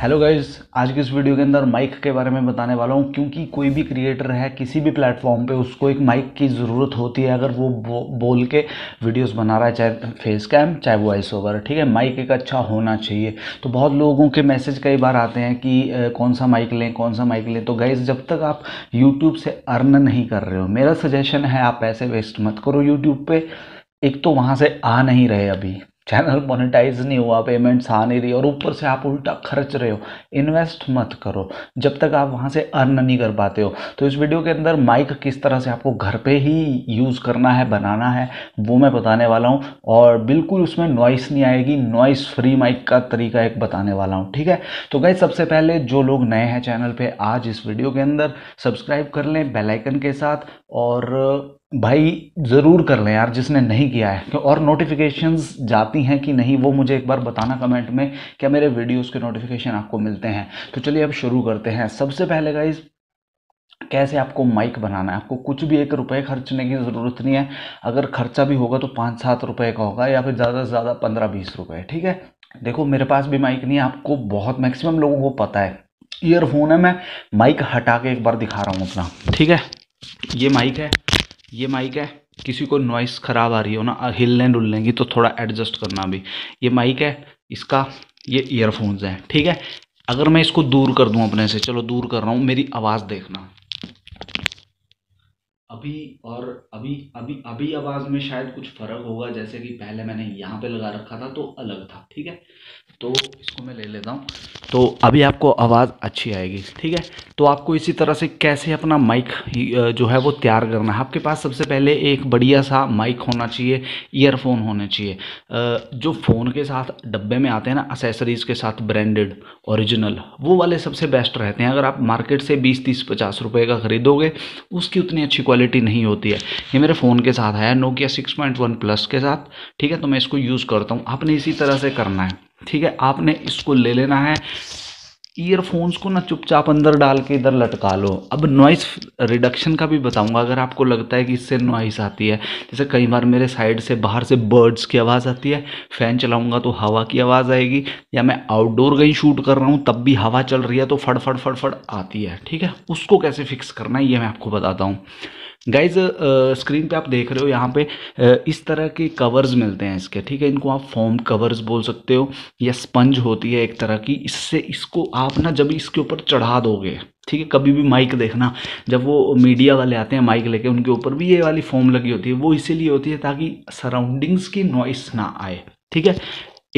hello guys आज की इस वीडियो के अंदर माइक के बारे में बताने वाला हूँ क्योंकि कोई भी क्रिएटर है किसी भी प्लेटफॉर्म पे उसको एक माइक की ज़रूरत होती है अगर वो बो, बोल के वीडियोस बना रहा है चाहे फेस कैम चाहे वॉइस ओवर ठीक है माइक एक अच्छा होना चाहिए तो बहुत लोगों के मैसेज कई बार आते हैं कि कौन सा माइक लें कौन सा माइक लें तो गाइज जब तक आप यूट्यूब से अर्न नहीं कर रहे हो मेरा सजेशन है आप पैसे वेस्ट मत करो यूट्यूब पर एक तो वहाँ से आ नहीं रहे अभी चैनल मोनेटाइज नहीं हुआ पेमेंट्स आ नहीं रही और ऊपर से आप उल्टा खर्च रहे हो इन्वेस्ट मत करो जब तक आप वहाँ से अर्न नहीं कर पाते हो तो इस वीडियो के अंदर माइक किस तरह से आपको घर पे ही यूज़ करना है बनाना है वो मैं बताने वाला हूँ और बिल्कुल उसमें नॉइस नहीं आएगी नॉइस फ्री माइक का तरीका एक बताने वाला हूँ ठीक है तो गई सबसे पहले जो लोग नए हैं चैनल पर आज इस वीडियो के अंदर सब्सक्राइब कर लें बेलाइकन के साथ और भाई ज़रूर कर लें यार जिसने नहीं किया है तो और नोटिफिकेशंस जाती हैं कि नहीं वो मुझे एक बार बताना कमेंट में क्या मेरे वीडियोस के नोटिफिकेशन आपको मिलते हैं तो चलिए अब शुरू करते हैं सबसे पहले का कैसे आपको माइक बनाना है आपको कुछ भी एक रुपये खर्चने की ज़रूरत नहीं है अगर खर्चा भी होगा तो पाँच सात रुपये का होगा या फिर ज़्यादा से ज़्यादा पंद्रह बीस रुपये ठीक है देखो मेरे पास भी माइक नहीं है आपको बहुत मैक्सिमम लोगों को पता है ईयरफोन है मैं माइक हटा के एक बार दिखा रहा हूँ अपना ठीक है ये माइक है ये माइक है किसी को नॉइस ख़राब आ रही हो ना हिलने डुलने की तो थोड़ा एडजस्ट करना भी ये माइक है इसका ये ईयरफोन्स हैं ठीक है अगर मैं इसको दूर कर दूं अपने से चलो दूर कर रहा हूँ मेरी आवाज़ देखना अभी और अभी अभी अभी आवाज़ में शायद कुछ फ़र्क होगा जैसे कि पहले मैंने यहाँ पे लगा रखा था तो अलग था ठीक है तो इसको मैं ले लेता हूँ तो अभी आपको आवाज़ अच्छी आएगी ठीक है तो आपको इसी तरह से कैसे अपना माइक जो है वो तैयार करना है आपके पास सबसे पहले एक बढ़िया सा माइक होना चाहिए ईयरफोन होने चाहिए जो फ़ोन के साथ डब्बे में आते हैं ना असेसरीज़ के साथ ब्रांडेड ओरिजिनल वो वाले सबसे बेस्ट रहते हैं अगर आप मार्केट से बीस तीस पचास रुपये का ख़रीदोगे उसकी उतनी अच्छी क्वालिटी क्वालिटी नहीं होती है ये मेरे फ़ोन के साथ आया Nokia six point one plus के साथ ठीक है तो मैं इसको यूज़ करता हूँ आपने इसी तरह से करना है ठीक है आपने इसको ले लेना है ईयरफोन्स को ना चुपचाप अंदर डाल के इधर लटका लो अब नॉइस रिडक्शन का भी बताऊंगा अगर आपको लगता है कि इससे नॉइस आती है जैसे कई बार मेरे साइड से बाहर से बर्ड्स की आवाज़ आती है फ़ैन चलाऊंगा तो हवा की आवाज़ आएगी या मैं आउटडोर कहीं शूट कर रहा हूँ तब भी हवा चल रही है तो फड़फड़ फड़फड़ आती है ठीक है उसको कैसे फिक्स करना है ये मैं आपको बताता हूँ गाइज स्क्रीन uh, uh, पे आप देख रहे हो यहाँ पे uh, इस तरह के कवर्स मिलते हैं इसके ठीक है इनको आप फॉर्म कवर्स बोल सकते हो या स्पंज होती है एक तरह की इससे इसको आप ना जब इसके ऊपर चढ़ा दोगे ठीक है कभी भी माइक देखना जब वो मीडिया वाले आते हैं माइक लेके उनके ऊपर भी ये वाली फॉर्म लगी होती है वो इसीलिए होती है ताकि सराउंडिंग्स की नॉइस ना आए ठीक है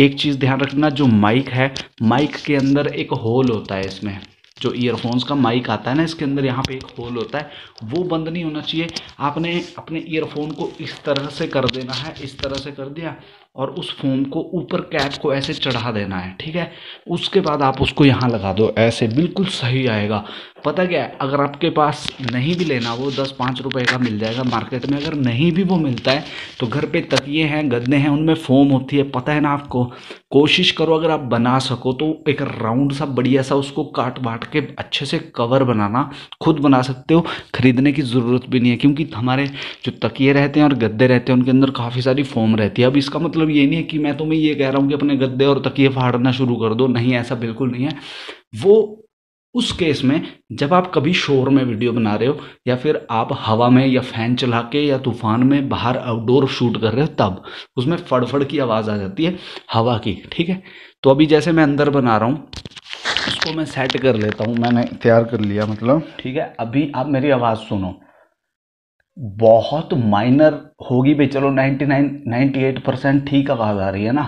एक चीज़ ध्यान रखना जो माइक है माइक के अंदर एक होल होता है इसमें जो ईयरफोन्स का माइक आता है ना इसके अंदर यहाँ पे एक होल होता है वो बंद नहीं होना चाहिए आपने अपने ईयरफोन को इस तरह से कर देना है इस तरह से कर दिया और उस फोन को ऊपर कैप को ऐसे चढ़ा देना है ठीक है उसके बाद आप उसको यहाँ लगा दो ऐसे बिल्कुल सही आएगा पता क्या है अगर आपके पास नहीं भी लेना वो दस पाँच रुपए का मिल जाएगा मार्केट में अगर नहीं भी वो मिलता है तो घर पे तकिए हैं गद्दे हैं उनमें फोम होती है पता है ना आपको कोशिश करो अगर आप बना सको तो एक राउंड सा बढ़िया सा उसको काट बाट के अच्छे से कवर बनाना खुद बना सकते हो खरीदने की ज़रूरत भी नहीं है क्योंकि हमारे जो तकिए रहते हैं और गद्दे रहते हैं उनके अंदर काफ़ी सारी फोम रहती है अब इसका मतलब ये नहीं है कि मैं तुम्हें ये कह रहा हूँ कि अपने गद्दे और तकिए फाड़ना शुरू कर दो नहीं ऐसा बिल्कुल नहीं है वो उस केस में जब आप कभी शोर में वीडियो बना रहे हो या फिर आप हवा में या फैन चला के या तूफान में बाहर आउटडोर शूट कर रहे हो तब उसमें फड़फड़ की आवाज़ आ जाती है हवा की ठीक है तो अभी जैसे मैं अंदर बना रहा हूँ उसको मैं सेट कर लेता हूँ मैंने तैयार कर लिया मतलब ठीक है अभी आप मेरी आवाज़ सुनो बहुत माइनर होगी भाई चलो नाइन्टी नाइन परसेंट ठीक आवाज़ आ रही है ना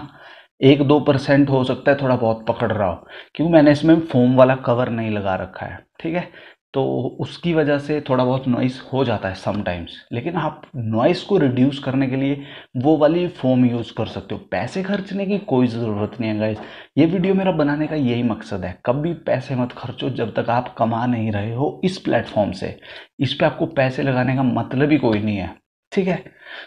एक दो परसेंट हो सकता है थोड़ा बहुत पकड़ रहा हो क्योंकि मैंने इसमें फोम वाला कवर नहीं लगा रखा है ठीक है तो उसकी वजह से थोड़ा बहुत नॉइस हो जाता है समटाइम्स लेकिन आप नॉइस को रिड्यूस करने के लिए वो वाली फोम यूज़ कर सकते हो पैसे खर्चने की कोई ज़रूरत नहीं है गाइज ये वीडियो मेरा बनाने का यही मकसद है कभी पैसे मत खर्चो जब तक आप कमा नहीं रहे हो इस प्लेटफॉर्म से इस पर आपको पैसे लगाने का मतलब ही कोई नहीं है ठीक है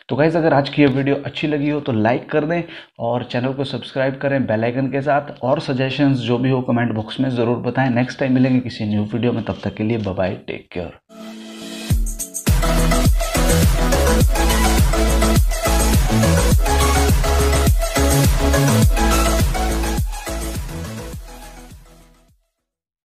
तो गाइज़ अगर आज की ये वीडियो अच्छी लगी हो तो लाइक कर दें और चैनल को सब्सक्राइब करें बेल आइकन के साथ और सजेशंस जो भी हो कमेंट बॉक्स में ज़रूर बताएं नेक्स्ट टाइम मिलेंगे किसी न्यू वीडियो में तब तक के लिए बाय टेक केयर